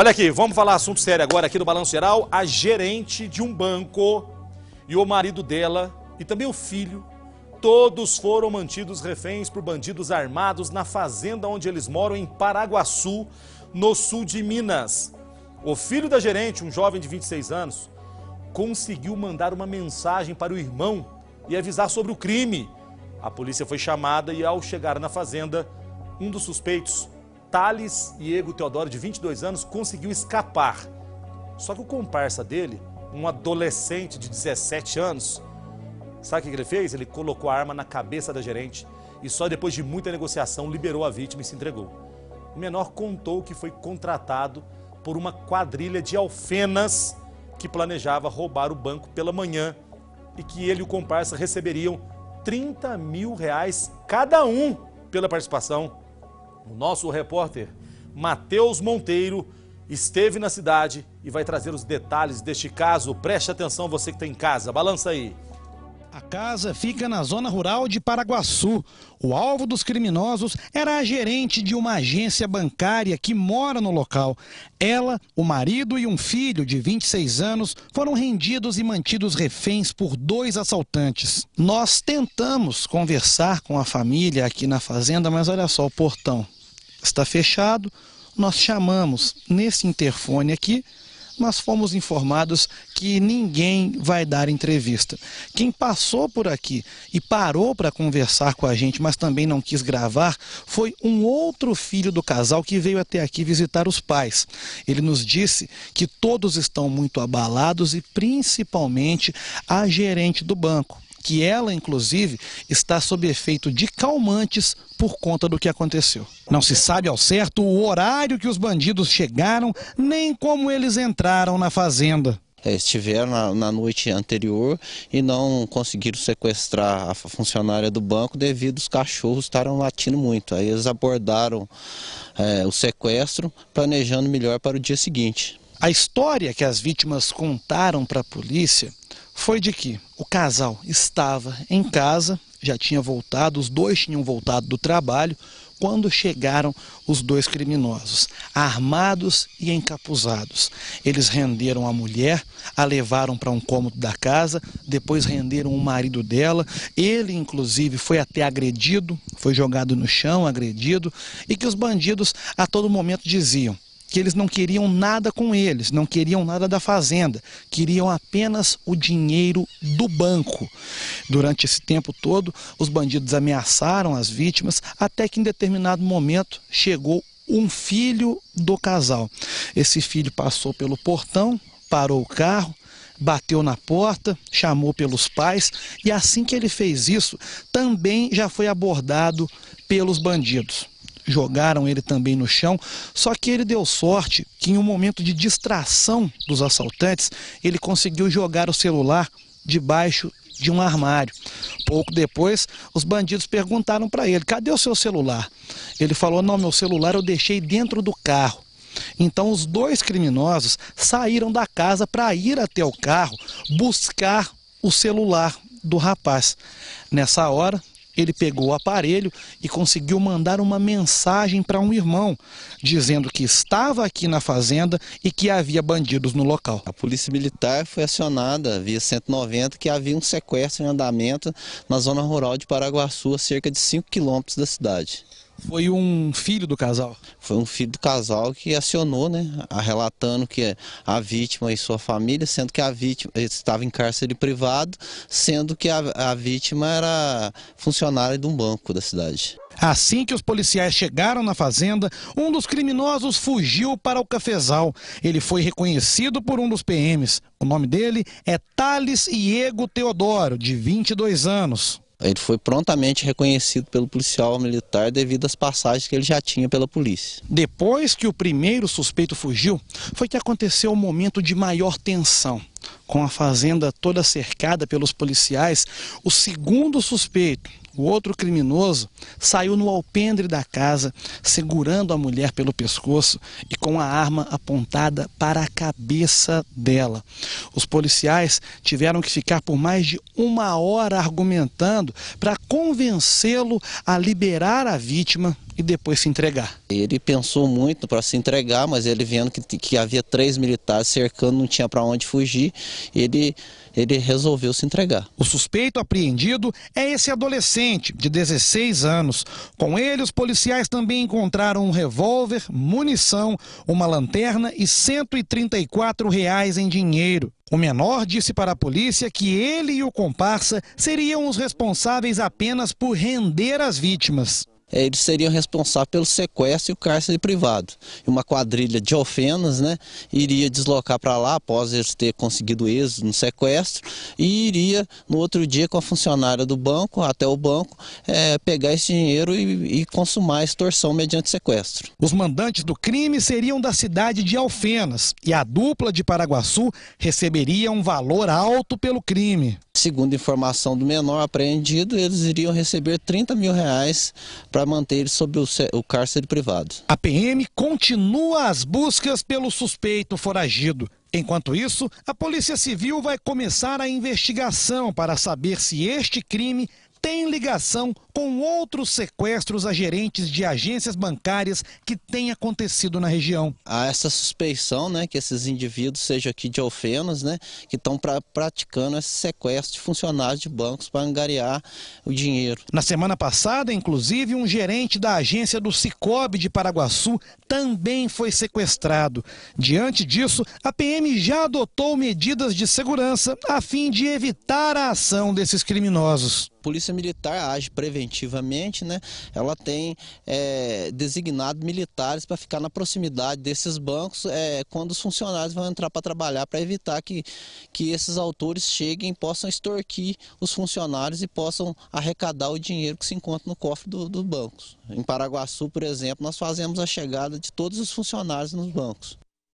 Olha aqui, vamos falar assunto sério agora aqui no Balanço Geral. A gerente de um banco e o marido dela e também o filho, todos foram mantidos reféns por bandidos armados na fazenda onde eles moram em Paraguaçu, no sul de Minas. O filho da gerente, um jovem de 26 anos, conseguiu mandar uma mensagem para o irmão e avisar sobre o crime. A polícia foi chamada e, ao chegar na fazenda, um dos suspeitos Thales Diego Teodoro, de 22 anos, conseguiu escapar. Só que o comparsa dele, um adolescente de 17 anos, sabe o que ele fez? Ele colocou a arma na cabeça da gerente e só depois de muita negociação liberou a vítima e se entregou. O menor contou que foi contratado por uma quadrilha de alfenas que planejava roubar o banco pela manhã e que ele e o comparsa receberiam 30 mil reais cada um pela participação. O nosso repórter Matheus Monteiro esteve na cidade e vai trazer os detalhes deste caso. Preste atenção, você que está em casa, balança aí. A casa fica na zona rural de Paraguaçu. O alvo dos criminosos era a gerente de uma agência bancária que mora no local. Ela, o marido e um filho de 26 anos foram rendidos e mantidos reféns por dois assaltantes. Nós tentamos conversar com a família aqui na fazenda, mas olha só, o portão está fechado. Nós chamamos nesse interfone aqui mas fomos informados que ninguém vai dar entrevista. Quem passou por aqui e parou para conversar com a gente, mas também não quis gravar, foi um outro filho do casal que veio até aqui visitar os pais. Ele nos disse que todos estão muito abalados e principalmente a gerente do banco que ela, inclusive, está sob efeito de calmantes por conta do que aconteceu. Não se sabe ao certo o horário que os bandidos chegaram, nem como eles entraram na fazenda. É, estiveram na, na noite anterior e não conseguiram sequestrar a funcionária do banco devido aos cachorros estarem latindo muito. Aí eles abordaram é, o sequestro, planejando melhor para o dia seguinte. A história que as vítimas contaram para a polícia foi de que o casal estava em casa, já tinha voltado, os dois tinham voltado do trabalho, quando chegaram os dois criminosos, armados e encapuzados. Eles renderam a mulher, a levaram para um cômodo da casa, depois renderam o marido dela. Ele, inclusive, foi até agredido, foi jogado no chão, agredido, e que os bandidos a todo momento diziam: que eles não queriam nada com eles, não queriam nada da fazenda, queriam apenas o dinheiro do banco. Durante esse tempo todo, os bandidos ameaçaram as vítimas, até que em determinado momento chegou um filho do casal. Esse filho passou pelo portão, parou o carro, bateu na porta, chamou pelos pais e assim que ele fez isso, também já foi abordado pelos bandidos jogaram ele também no chão. Só que ele deu sorte que, em um momento de distração dos assaltantes, ele conseguiu jogar o celular debaixo de um armário. Pouco depois, os bandidos perguntaram para ele: cadê o seu celular? Ele falou: não, meu celular eu deixei dentro do carro. Então, os dois criminosos saíram da casa para ir até o carro buscar o celular do rapaz. Nessa hora, ele pegou o aparelho e conseguiu mandar uma mensagem para um irmão, dizendo que estava aqui na fazenda e que havia bandidos no local. A polícia militar foi acionada via 190 que havia um sequestro em andamento na zona rural de Paraguaçu, a cerca de 5 quilômetros da cidade. Foi um filho do casal? Foi um filho do casal que acionou, né? Relatando que a vítima e sua família, sendo que a vítima eh, estava em cárcere privado, sendo que a, a vítima era funcionária de um banco da cidade. Assim que os policiais chegaram na fazenda, um dos criminosos fugiu para o cafezal. Ele foi reconhecido por um dos PMs. O nome dele é Thales Iego Teodoro, de 22 anos. Ele foi prontamente reconhecido pelo policial militar devido às passagens que ele já tinha pela polícia. Depois que o primeiro suspeito fugiu, foi que aconteceu o um momento de maior tensão. Com a fazenda toda cercada pelos policiais, o segundo suspeito, o outro criminoso saiu no alpendre da casa, segurando a mulher pelo pescoço e com a arma apontada para a cabeça dela. Os policiais tiveram que ficar por mais de uma hora argumentando para convencê-lo a liberar a vítima e depois se entregar. Ele pensou muito para se entregar, mas ele vendo que, que havia três militares cercando, não tinha para onde fugir, ele, ele resolveu se entregar. O suspeito apreendido é esse adolescente de 16 anos. Com ele, os policiais também encontraram um revólver, munição, uma lanterna e 134 reais em dinheiro. O menor disse para a polícia que ele e o comparsa seriam os responsáveis apenas por render as vítimas. É, eles seriam responsáveis pelo sequestro e o cárcere privado. Uma quadrilha de ofenas né, iria deslocar para lá após eles ter conseguido êxito no sequestro e iria no outro dia com a funcionária do banco até o banco é, pegar esse dinheiro e, e consumar a extorsão mediante sequestro. Os mandantes do crime seriam da cidade de Alfenas e a dupla de Paraguaçu receberia um valor alto pelo crime. Segundo informação do menor apreendido, eles iriam receber 30 mil reais para manter ele sob o cárcere privado. A PM continua as buscas pelo suspeito foragido. Enquanto isso, a Polícia Civil vai começar a investigação para saber se este crime tem ligação com outros sequestros a gerentes de agências bancárias que têm acontecido na região. Há essa suspeição né, que esses indivíduos, seja aqui de Alfenas, né, que estão pra, praticando esse sequestro de funcionários de bancos para angariar o dinheiro. Na semana passada, inclusive, um gerente da agência do Cicobi de Paraguaçu também foi sequestrado. Diante disso, a PM já adotou medidas de segurança a fim de evitar a ação desses criminosos. Polícia Militar age preventivamente preventivamente, né, ela tem é, designado militares para ficar na proximidade desses bancos é, quando os funcionários vão entrar para trabalhar, para evitar que, que esses autores cheguem, possam extorquir os funcionários e possam arrecadar o dinheiro que se encontra no cofre do, dos bancos. Em Paraguaçu, por exemplo, nós fazemos a chegada de todos os funcionários nos bancos.